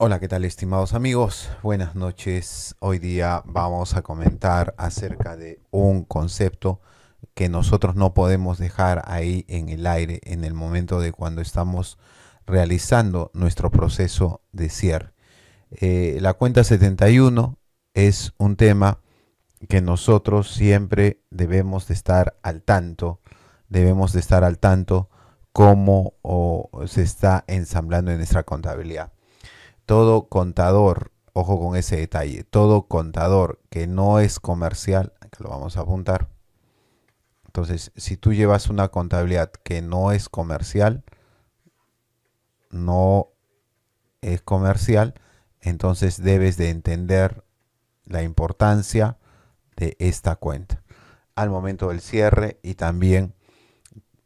Hola, ¿qué tal estimados amigos? Buenas noches. Hoy día vamos a comentar acerca de un concepto que nosotros no podemos dejar ahí en el aire en el momento de cuando estamos realizando nuestro proceso de cierre. Eh, la cuenta 71 es un tema que nosotros siempre debemos de estar al tanto, debemos de estar al tanto cómo se está ensamblando en nuestra contabilidad todo contador, ojo con ese detalle, todo contador que no es comercial, que lo vamos a apuntar. Entonces, si tú llevas una contabilidad que no es comercial, no es comercial, entonces debes de entender la importancia de esta cuenta al momento del cierre y también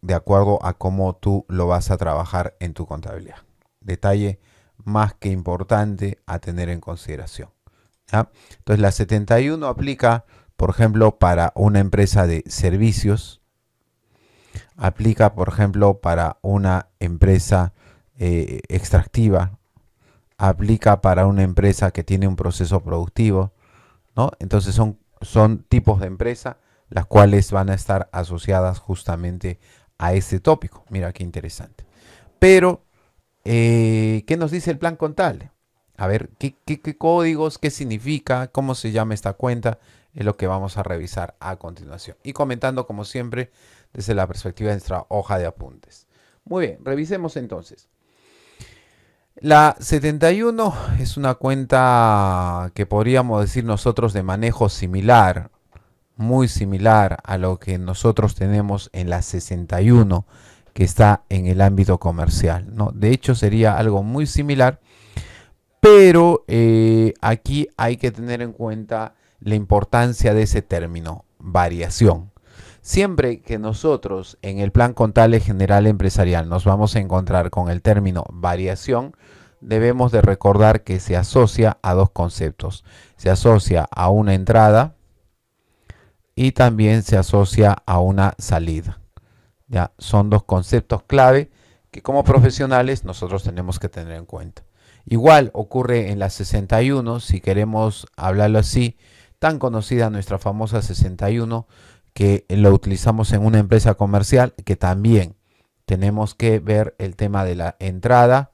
de acuerdo a cómo tú lo vas a trabajar en tu contabilidad. Detalle más que importante a tener en consideración. Entonces la 71 aplica, por ejemplo, para una empresa de servicios, aplica, por ejemplo, para una empresa eh, extractiva, aplica para una empresa que tiene un proceso productivo, ¿no? Entonces son, son tipos de empresa las cuales van a estar asociadas justamente a este tópico. Mira qué interesante. Pero eh, ¿Qué nos dice el plan contable? A ver, ¿qué, qué códigos, qué significa, cómo se llama esta cuenta? Es lo que vamos a revisar a continuación. Y comentando, como siempre, desde la perspectiva de nuestra hoja de apuntes. Muy bien, revisemos entonces. La 71 es una cuenta que podríamos decir nosotros de manejo similar, muy similar a lo que nosotros tenemos en la 61 que está en el ámbito comercial. ¿no? De hecho, sería algo muy similar, pero eh, aquí hay que tener en cuenta la importancia de ese término, variación. Siempre que nosotros en el plan contable general empresarial nos vamos a encontrar con el término variación, debemos de recordar que se asocia a dos conceptos. Se asocia a una entrada y también se asocia a una salida. ¿ya? Son dos conceptos clave que como profesionales nosotros tenemos que tener en cuenta. Igual ocurre en la 61, si queremos hablarlo así, tan conocida nuestra famosa 61, que lo utilizamos en una empresa comercial, que también tenemos que ver el tema de la entrada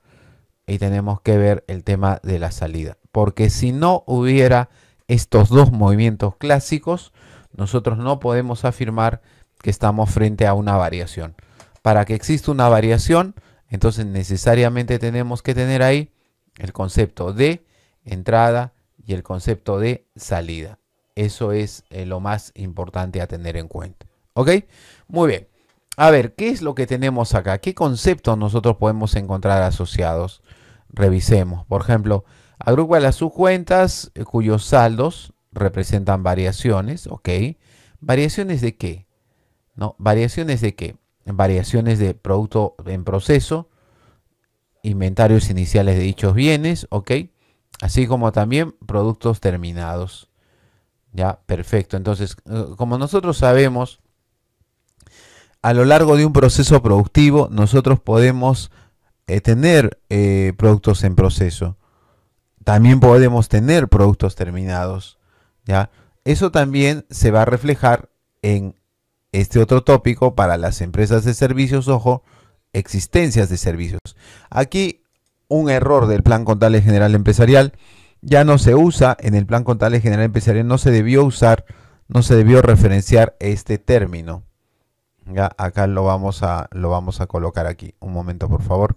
y tenemos que ver el tema de la salida. Porque si no hubiera estos dos movimientos clásicos, nosotros no podemos afirmar que estamos frente a una variación. Para que exista una variación, entonces necesariamente tenemos que tener ahí el concepto de entrada y el concepto de salida. Eso es eh, lo más importante a tener en cuenta. ¿Ok? Muy bien. A ver, ¿qué es lo que tenemos acá? ¿Qué conceptos nosotros podemos encontrar asociados? Revisemos. Por ejemplo, agrupa las subcuentas eh, cuyos saldos representan variaciones. ¿Ok? ¿Variaciones de qué? ¿no? ¿Variaciones de qué? Variaciones de producto en proceso, inventarios iniciales de dichos bienes, ¿ok? Así como también productos terminados. Ya, perfecto. Entonces, eh, como nosotros sabemos, a lo largo de un proceso productivo, nosotros podemos eh, tener eh, productos en proceso. También podemos tener productos terminados. ¿ya? Eso también se va a reflejar en este otro tópico para las empresas de servicios, ojo, existencias de servicios. Aquí un error del Plan Contable General Empresarial. Ya no se usa en el Plan Contable General Empresarial, no se debió usar, no se debió referenciar este término. Ya, acá lo vamos, a, lo vamos a colocar aquí. Un momento, por favor.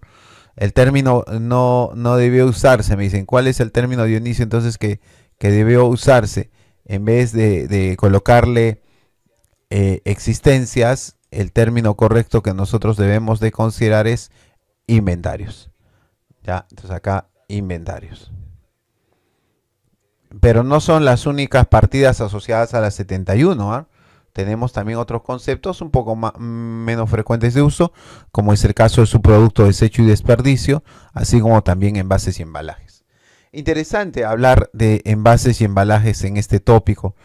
El término no, no debió usarse. Me dicen, ¿cuál es el término, de inicio? entonces que, que debió usarse? En vez de colocarle eh, existencias, el término correcto que nosotros debemos de considerar es inventarios. ¿Ya? Entonces acá inventarios. Pero no son las únicas partidas asociadas a las 71. ¿ah? Tenemos también otros conceptos un poco menos frecuentes de uso, como es el caso de su producto desecho y desperdicio, así como también envases y embalajes. Interesante hablar de envases y embalajes en este tópico,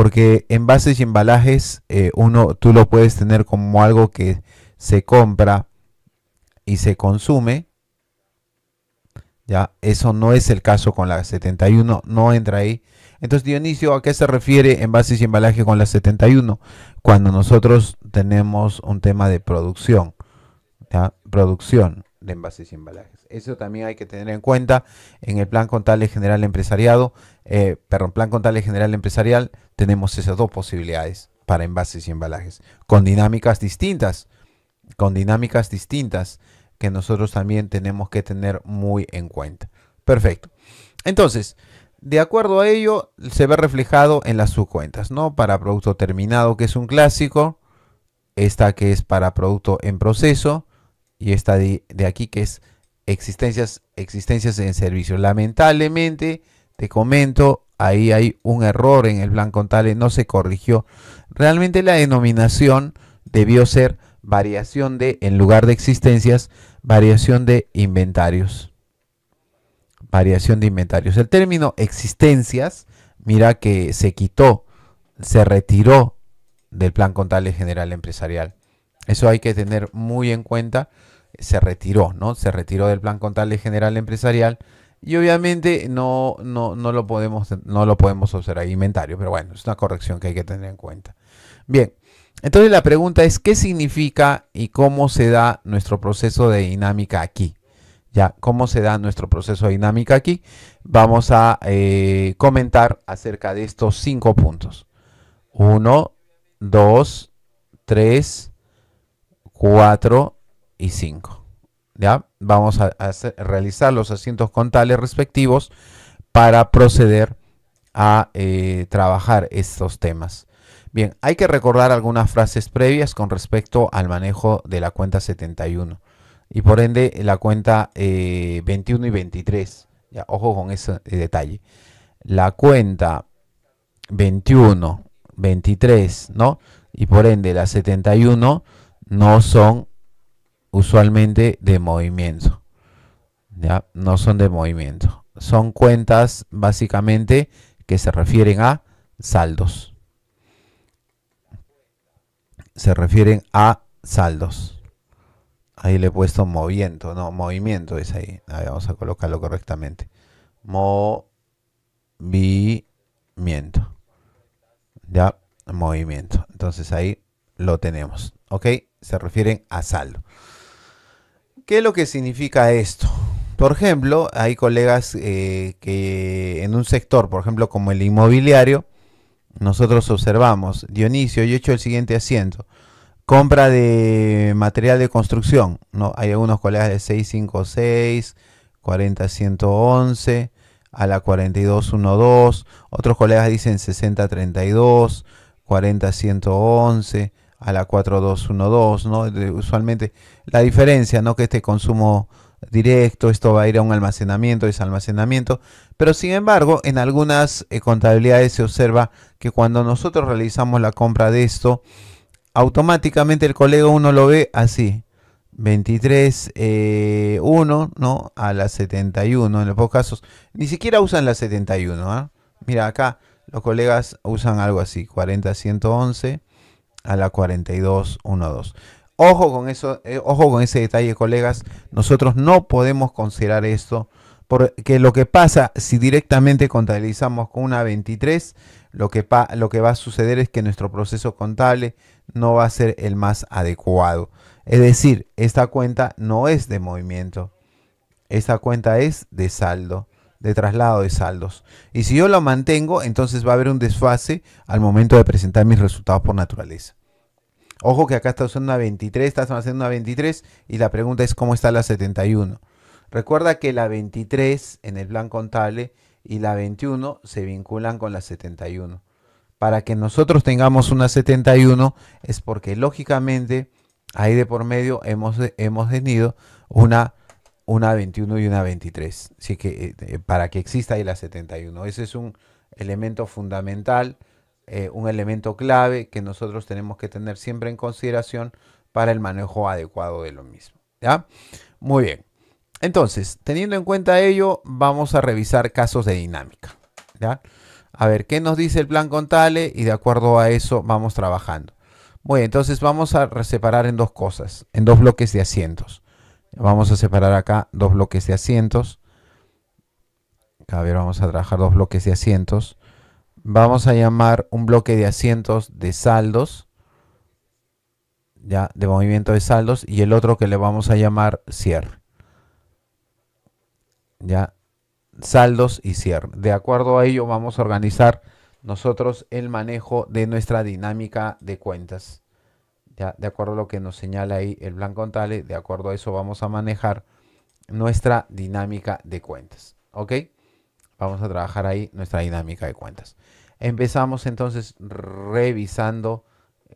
porque envases y embalajes eh, uno tú lo puedes tener como algo que se compra y se consume ya eso no es el caso con la 71 no entra ahí entonces Dionisio a qué se refiere envases y embalajes con la 71 cuando nosotros tenemos un tema de producción producción de envases y embalajes. Eso también hay que tener en cuenta en el plan contable general empresariado, eh, perdón, plan contable general empresarial, tenemos esas dos posibilidades para envases y embalajes, con dinámicas distintas, con dinámicas distintas que nosotros también tenemos que tener muy en cuenta. Perfecto. Entonces, de acuerdo a ello, se ve reflejado en las subcuentas, ¿no? Para producto terminado, que es un clásico, esta que es para producto en proceso, y esta de, aquí que es existencias, existencias en servicio. Lamentablemente, te comento, ahí hay un error en el plan contable, no se corrigió. Realmente la denominación debió ser variación de, en lugar de existencias, variación de inventarios. Variación de inventarios. El término existencias, mira que se quitó, se retiró del plan contable general empresarial. Eso hay que tener muy en cuenta se retiró, ¿no? Se retiró del plan contable general empresarial y obviamente no, no, no, lo podemos, no lo podemos observar en inventario, pero bueno, es una corrección que hay que tener en cuenta. Bien, entonces la pregunta es qué significa y cómo se da nuestro proceso de dinámica aquí. Ya, cómo se da nuestro proceso de dinámica aquí. Vamos a eh, comentar acerca de estos cinco puntos. Uno, dos, tres, cuatro, y 5. ¿Ya? Vamos a, realizar los asientos contables respectivos para proceder a eh, trabajar estos temas. Bien, hay que recordar algunas frases previas con respecto al manejo de la cuenta 71 y por ende la cuenta 21 eh, y 23. Ya, ojo con ese eh, detalle. La cuenta 21, 23, ¿no? Y por ende la 71 no son usualmente de movimiento. ¿ya? No son de movimiento. Son cuentas básicamente que se refieren a saldos. Se refieren a saldos. Ahí le he puesto movimiento, no, movimiento es ahí. vamos a colocarlo correctamente. Movimiento. Ya, movimiento. Entonces ahí lo tenemos. ¿Ok? Se refieren a saldo. ¿Qué es lo que significa esto? Por ejemplo, hay colegas eh, que en un sector, por ejemplo, como el inmobiliario, nosotros observamos, Dionisio, yo he hecho el siguiente asiento, compra de material de construcción, ¿no? Hay algunos colegas de 656, 40111, a la 4212, otros colegas dicen 6032, 40111, a la 4212, ¿no? usualmente la diferencia, ¿no? Que este consumo directo, esto va a ir a un almacenamiento, almacenamiento, pero sin embargo, en algunas eh, contabilidades se observa que cuando nosotros realizamos la compra de esto, automáticamente el colega uno lo ve así, 23.1 eh, ¿no? A la 71, en los pocos casos, ni siquiera usan la 71, ¿ah? Mira acá, los colegas usan algo así, 40, a la 4212. Ojo con eso, eh, ojo con ese detalle, colegas. Nosotros no podemos considerar esto porque lo que pasa si directamente contabilizamos con una 23, lo que, lo que va a suceder es que nuestro proceso contable no va a ser el más adecuado. Es decir, esta cuenta no es de movimiento. Esta cuenta es de saldo de traslado de saldos. Y si yo lo mantengo, entonces va a haber un desfase al momento de presentar mis resultados por naturaleza. Ojo que acá está usando una 23, estás haciendo una 23 y la pregunta es cómo está la 71. Recuerda que la 23 en el plan contable y la 21 se vinculan con la 71. Para que nosotros tengamos una 71 es porque lógicamente ahí de por medio hemos, hemos tenido una una 21 y una 23. Así que eh, eh, para que exista ahí la 71. Ese es un elemento fundamental, eh, un elemento clave que nosotros tenemos que tener siempre en consideración para el manejo adecuado de lo mismo. ¿ya? Muy bien. Entonces, teniendo en cuenta ello, vamos a revisar casos de dinámica. ¿ya? A ver, ¿qué nos dice el plan Contale Y de acuerdo a eso vamos trabajando. Muy bien, entonces vamos a separar en dos cosas, en dos bloques de asientos. Vamos a separar acá dos bloques de asientos. Cada ver, vamos a trabajar dos bloques de asientos. Vamos a llamar un bloque de asientos de saldos. Ya, de movimiento de saldos. Y el otro que le vamos a llamar cierre. Ya, saldos y cierre. De acuerdo a ello vamos a organizar nosotros el manejo de nuestra dinámica de cuentas. ¿ya? De acuerdo a lo que nos señala ahí el plan contable, de acuerdo a eso vamos a manejar nuestra dinámica de cuentas, ¿ok? Vamos a trabajar ahí nuestra dinámica de cuentas. Empezamos entonces revisando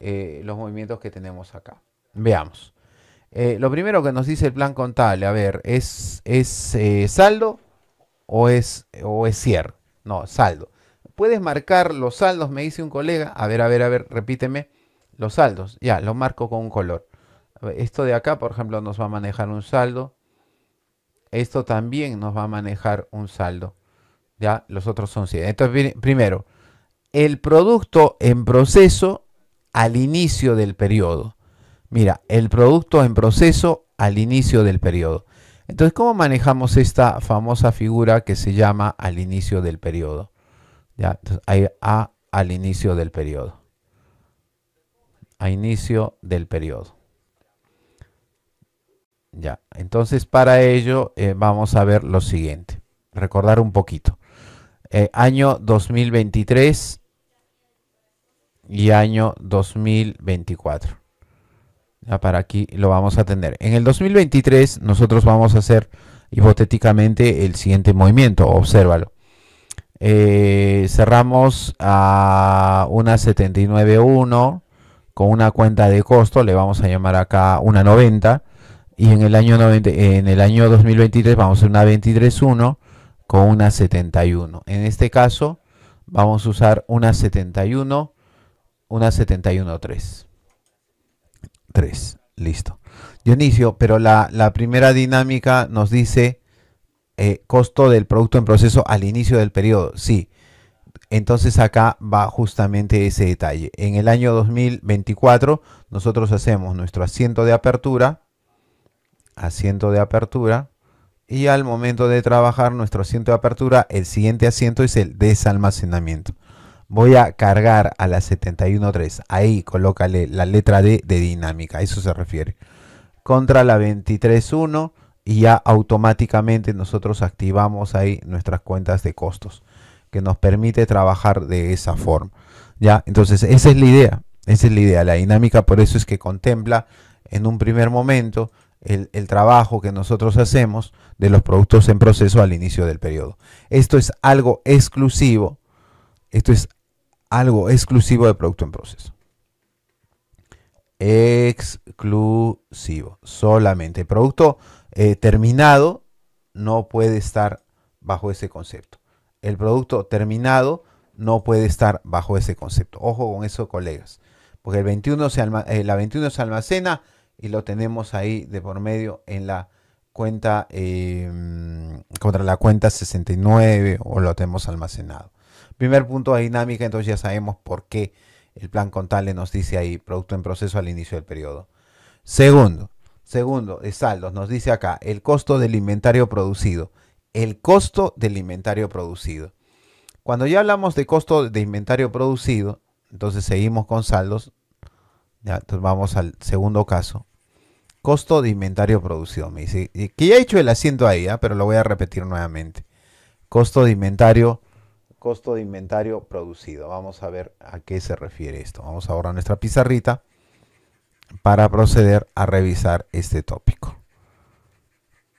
eh, los movimientos que tenemos acá. Veamos. Eh, lo primero que nos dice el plan contable, a ver, ¿es, es eh, saldo o es, o es cierre? No, saldo. ¿Puedes marcar los saldos? Me dice un colega. A ver, a ver, a ver, repíteme los saldos, ya, lo marco con un color. Esto de acá, por ejemplo, nos va a manejar un saldo. Esto también nos va a manejar un saldo. Ya, los otros son 100. Entonces, primero, el producto en proceso al inicio del periodo. Mira, el producto en proceso al inicio del periodo. Entonces, ¿cómo manejamos esta famosa figura que se llama al inicio del periodo? Ya, entonces, A al inicio del periodo a inicio del periodo. Ya, entonces para ello eh, vamos a ver lo siguiente, recordar un poquito. Eh, año 2023 y año 2024. Ya para aquí lo vamos a tener. En el 2023 nosotros vamos a hacer hipotéticamente el siguiente movimiento, obsérvalo. Eh, cerramos a una 79.1 con una cuenta de costo, le vamos a llamar acá una 90 y en el año 90, en el año 2023 vamos a hacer una 23.1 con una 71. En este caso vamos a usar una 71, una 71 3. listo. Dionisio, pero la, primera dinámica nos dice eh, costo del producto en proceso al inicio del periodo. Sí, entonces acá va justamente ese detalle. En el año 2024 nosotros hacemos nuestro asiento de apertura, asiento de apertura, y al momento de trabajar nuestro asiento de apertura, el siguiente asiento es el desalmacenamiento. Voy a cargar a la 713, ahí colócale la letra D de dinámica, eso se refiere. Contra la 231 y ya automáticamente nosotros activamos ahí nuestras cuentas de costos que nos permite trabajar de esa forma. ¿ya? Entonces, esa es la idea, esa es la idea. La dinámica por eso es que contempla en un primer momento el, trabajo que nosotros hacemos de los productos en proceso al inicio del periodo. Esto es algo exclusivo, esto es algo exclusivo de producto en proceso. Exclusivo, solamente. producto eh, terminado no puede estar bajo ese concepto el producto terminado no puede estar bajo ese concepto. Ojo con eso, colegas. Porque el 21 eh, la 21 se almacena y lo tenemos ahí de por medio en la cuenta em, contra la cuenta 69 o lo tenemos almacenado. Primer punto de dinámica, entonces ya sabemos por qué el plan contable nos dice ahí producto en proceso al inicio del periodo. Segundo, segundo, de saldos, nos dice acá el costo del inventario producido el costo del inventario producido. Cuando ya hablamos de costo de inventario producido, entonces seguimos con saldos. Ya, entonces vamos al segundo caso. Costo de inventario producido. Me que ya he hecho el asiento ahí, ¿ah? pero lo voy a repetir nuevamente. Costo de inventario costo de inventario producido. Vamos a ver a qué se refiere esto. Vamos ahora a nuestra pizarrita para proceder a revisar este tópico.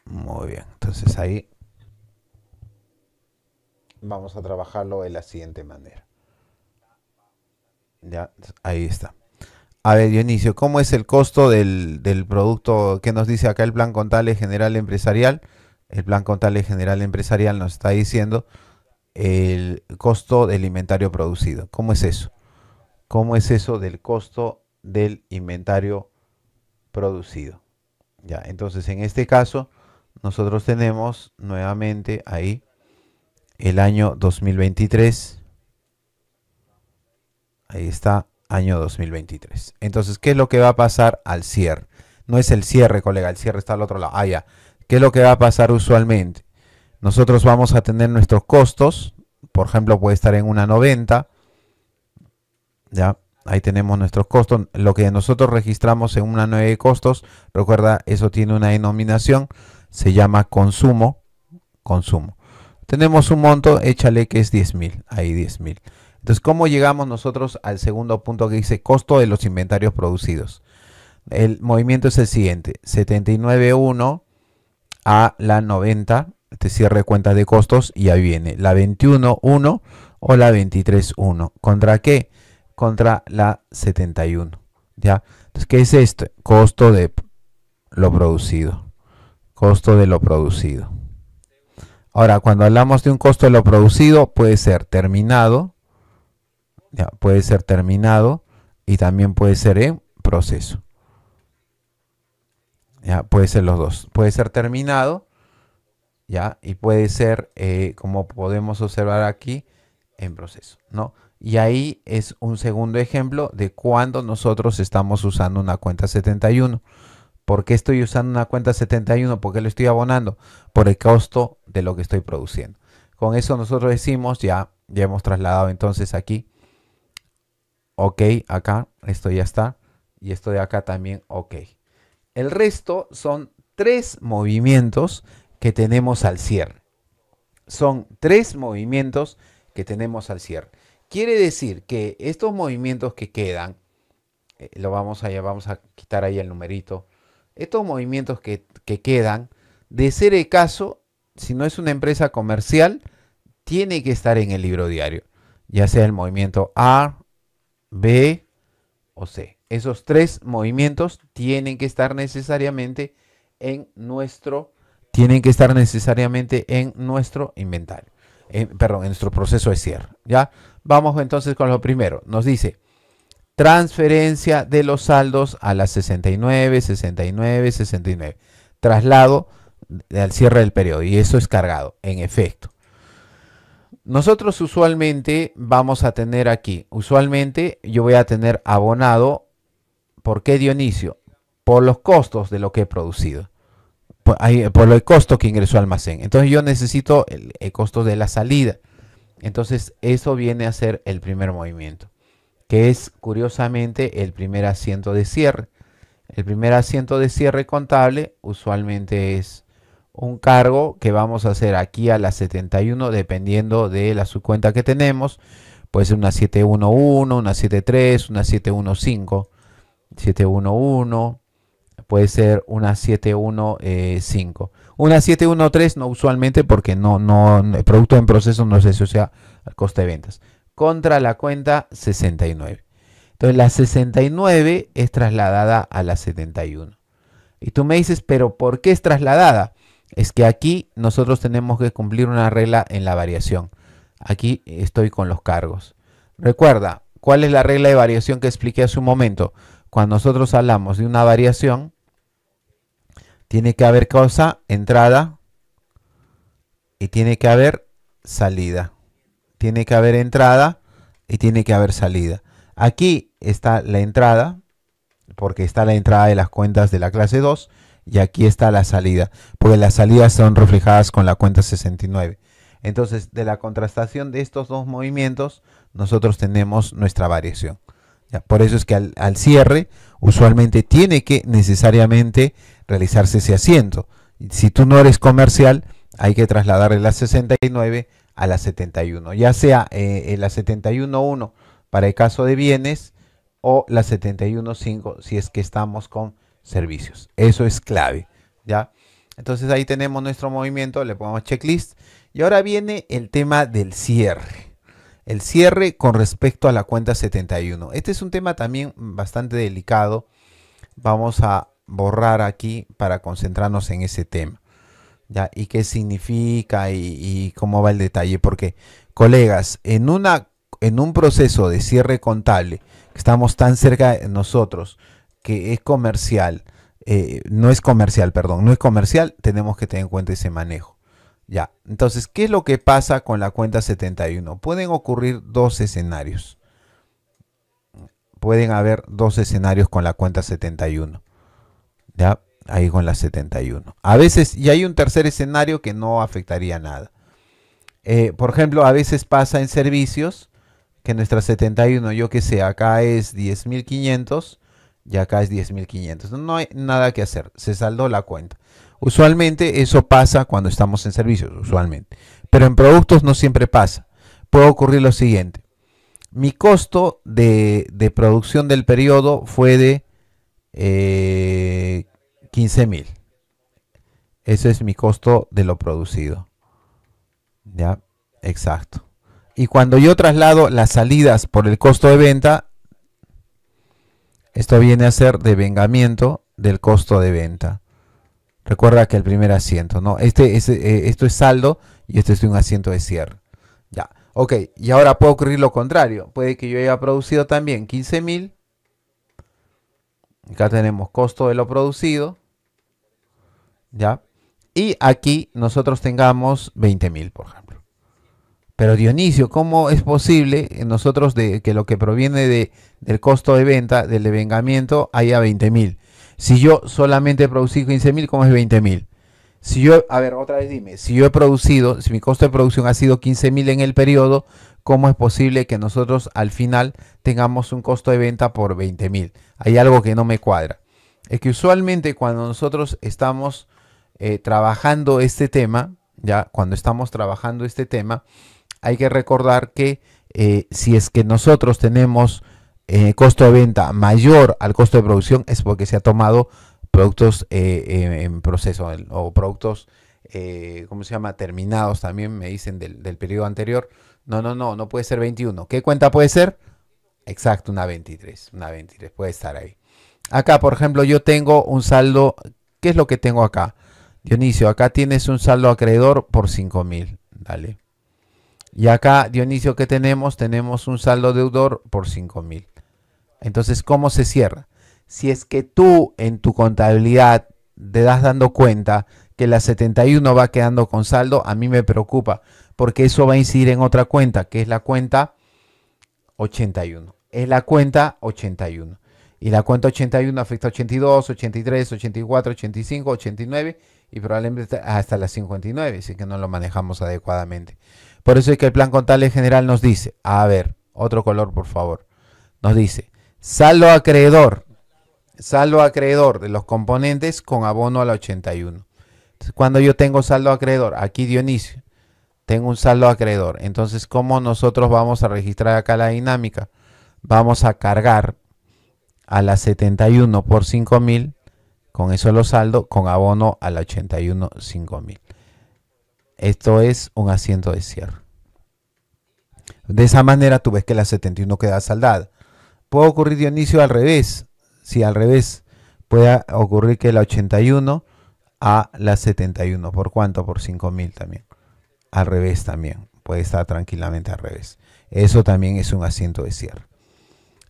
Muy bien, entonces ahí vamos a trabajarlo de la siguiente manera. Ya, ahí está. A ver, Dionisio, ¿cómo es el costo del, del producto que nos dice acá el plan contable general empresarial? El plan contable general empresarial nos está diciendo el costo del inventario producido. ¿Cómo es eso? ¿Cómo es eso del costo del inventario producido? Ya, entonces en este caso nosotros tenemos nuevamente ahí el año 2023. Ahí está, año 2023. Entonces, ¿qué es lo que va a pasar al cierre? No es el cierre, colega, el cierre está al otro lado. Ah, ya. ¿Qué es lo que va a pasar usualmente? Nosotros vamos a tener nuestros costos. Por ejemplo, puede estar en una 90. Ya, ahí tenemos nuestros costos. Lo que nosotros registramos en una 9 de costos, recuerda, eso tiene una denominación, se llama consumo. Consumo tenemos un monto, échale que es 10.000, ahí 10.000. Entonces, ¿cómo llegamos nosotros al segundo punto que dice costo de los inventarios producidos? El movimiento es el siguiente, 79.1 a la 90, este cierre de cuentas de costos y ahí viene la 21.1 o la 23.1. ¿Contra qué? Contra la 71. ¿Ya? Entonces, ¿qué es esto? Costo de lo producido. Costo de lo producido. Ahora, cuando hablamos de un costo de lo producido, puede ser terminado, ya, puede ser terminado y también puede ser en proceso. Ya, puede ser los dos. Puede ser terminado, ya, y puede ser, eh, como podemos observar aquí, en proceso, ¿no? Y ahí es un segundo ejemplo de cuando nosotros estamos usando una cuenta 71. ¿Por qué estoy usando una cuenta 71? ¿Por qué lo estoy abonando? Por el costo de lo que estoy produciendo. Con eso nosotros decimos, ya, ya hemos trasladado entonces aquí. Ok, acá, esto ya está. Y esto de acá también, ok. El resto son tres movimientos que tenemos al cierre. Son tres movimientos que tenemos al cierre. Quiere decir que estos movimientos que quedan, eh, lo vamos a, vamos a quitar ahí el numerito estos movimientos que, quedan, de ser el caso, si no es una empresa comercial, tiene que estar en el libro diario, ya sea el movimiento A, B o C. Esos tres movimientos tienen que estar necesariamente en nuestro tienen que estar necesariamente en nuestro inventario, perdón, en nuestro proceso de cierre, ¿ya? Vamos entonces con lo primero. Nos dice, transferencia de los saldos a las 69, 69, 69. Traslado al cierre del periodo y eso es cargado, en efecto. Nosotros usualmente vamos a tener aquí, usualmente yo voy a tener abonado, ¿por qué inicio Por los costos de lo que he producido, por, por el costo que ingresó al almacén. Entonces yo necesito el costo de la salida. Entonces eso viene a ser el primer movimiento que es curiosamente el primer asiento de cierre. El primer asiento de cierre contable usualmente es un cargo que vamos a hacer aquí a la 71 dependiendo de la subcuenta que tenemos. Puede ser una 711, una 73, una 715, 711, puede ser una 715. Una 713 no usualmente porque no, no, el producto en proceso no se asocia al coste de ventas contra la cuenta 69. Entonces la 69 es trasladada a la 71. Y tú me dices, pero ¿por qué es trasladada? Es que aquí nosotros tenemos que cumplir una regla en la variación. Aquí estoy con los cargos. Recuerda, ¿cuál es la regla de variación que expliqué hace un momento? Cuando nosotros hablamos de una variación, tiene que haber cosa, entrada y tiene que haber salida tiene que haber entrada y tiene que haber salida. Aquí está la entrada, porque está la entrada de las cuentas de la clase 2 y aquí está la salida, porque las salidas son reflejadas con la cuenta 69. Entonces, de la contrastación de estos dos movimientos, nosotros tenemos nuestra variación. Por eso es que al, cierre, usualmente tiene que necesariamente realizarse ese asiento. Si tú no eres comercial, hay que trasladarle la 69 a la 71, ya sea eh, la 71.1 para el caso de bienes o la 71.5 si es que estamos con servicios. Eso es clave, ¿ya? Entonces ahí tenemos nuestro movimiento, le ponemos checklist. Y ahora viene el tema del cierre. El cierre con respecto a la cuenta 71. Este es un tema también bastante delicado. Vamos a borrar aquí para concentrarnos en ese tema. ¿ya? Y qué significa y, cómo va el detalle. Porque, colegas, en, una, en un proceso de cierre contable, que estamos tan cerca de nosotros, que es comercial, eh, no es comercial, perdón, no es comercial, tenemos que tener en cuenta ese manejo. Ya, entonces, ¿qué es lo que pasa con la cuenta 71? Pueden ocurrir dos escenarios. Pueden haber dos escenarios con la cuenta 71. ¿Ya? ahí con la 71. A veces, y hay un tercer escenario que no afectaría nada. Eh, por ejemplo, a veces pasa en servicios que nuestra 71, yo que sé, acá es 10.500 y acá es 10.500. No hay nada que hacer, se saldó la cuenta. Usualmente eso pasa cuando estamos en servicios, usualmente. Pero en productos no siempre pasa. Puede ocurrir lo siguiente. Mi costo de, producción del periodo fue de eh, 15.000. Ese es mi costo de lo producido. ¿Ya? Exacto. Y cuando yo traslado las salidas por el costo de venta, esto viene a ser devengamiento del costo de venta. Recuerda que el primer asiento, ¿no? Este es, eh, esto es saldo y este es un asiento de cierre. Ya. Ok, y ahora puede ocurrir lo contrario. Puede que yo haya producido también 15.000. Acá tenemos costo de lo producido. ¿ya? Y aquí nosotros tengamos 20.000, por ejemplo. Pero Dionisio, ¿cómo es posible nosotros de que lo que proviene de, del costo de venta, del devengamiento, haya 20.000? Si yo solamente producí 15.000, ¿cómo es 20.000? Si yo, a ver, otra vez dime, si yo he producido, si mi costo de producción ha sido 15.000 en el periodo, ¿cómo es posible que nosotros al final tengamos un costo de venta por 20.000? Hay algo que no me cuadra. Es que usualmente cuando nosotros estamos eh, trabajando este tema, ya cuando estamos trabajando este tema, hay que recordar que eh, si es que nosotros tenemos eh, costo de venta mayor al costo de producción, es porque se ha tomado productos en proceso o productos, ¿cómo se llama? Terminados también, me dicen del, del periodo anterior. No, no, no, no puede ser 21. ¿Qué cuenta puede ser? Exacto, una 23. Una 23 puede estar ahí. Acá, por ejemplo, yo tengo un saldo. ¿Qué es lo que tengo acá? Dionisio, acá tienes un saldo acreedor por 5.000. Dale. Y acá, Dionisio, ¿qué tenemos? Tenemos un saldo deudor por 5.000. Entonces, ¿cómo se cierra? Si es que tú en tu contabilidad te das dando cuenta que la 71 va quedando con saldo, a mí me preocupa, porque eso va a incidir en otra cuenta, que es la cuenta 81. Es la cuenta 81. Y la cuenta 81 afecta a 82, 83, 84, 85, 89 y probablemente hasta las 59, así que no lo manejamos adecuadamente. Por eso es que el plan contable general nos dice, a ver, otro color por favor, nos dice, saldo acreedor, saldo acreedor de los componentes con abono a la 81. cuando yo tengo saldo acreedor, aquí Dionisio, tengo un saldo acreedor. Entonces, ¿cómo nosotros vamos a registrar acá la dinámica? Vamos a cargar a la 71 por 5000 con eso lo saldo con abono al 81 5000. Esto es un asiento de cierre. De esa manera tú ves que la 71 queda saldada. Puede ocurrir Dionisio al revés. Si al revés puede ocurrir que la 81 a la 71. ¿Por cuánto? Por 5000 también. Al revés también. Puede estar tranquilamente al revés. Eso también es un asiento de cierre.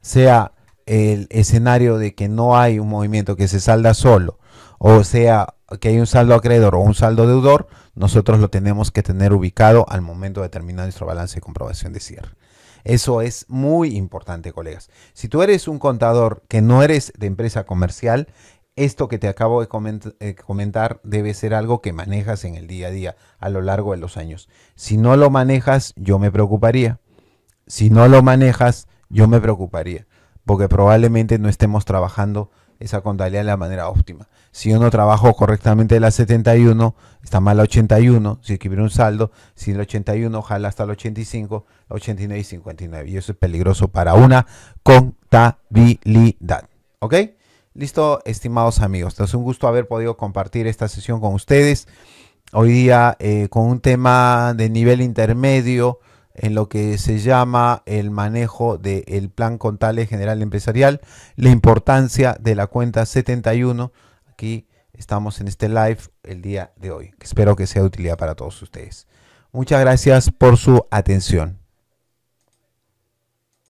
Sea el escenario de que no hay un movimiento que se salda solo, o sea, que hay un saldo acreedor o un saldo deudor, nosotros lo tenemos que tener ubicado al momento de terminar nuestro balance de comprobación de cierre. Eso es muy importante, colegas. Si tú eres un contador que no eres de empresa comercial, esto que te acabo de eh, comentar debe ser algo que manejas en el día a día, a lo largo de los años. Si no lo manejas, yo me preocuparía. Si no lo manejas, yo me preocuparía porque probablemente no estemos trabajando esa contabilidad de la manera óptima. Si uno no trabajo correctamente la 71, está mal la 81, si equilibra un saldo, si la 81 ojalá hasta la 85, la 89 y 59. Y eso es peligroso para una contabilidad. ¿Ok? Listo, estimados amigos. Es un gusto haber podido compartir esta sesión con ustedes. Hoy día eh, con un tema de nivel intermedio en lo que se llama el manejo del plan contable general empresarial, la importancia de la cuenta 71. Aquí estamos en este live el día de hoy. Espero que sea de utilidad para todos ustedes. Muchas gracias por su atención.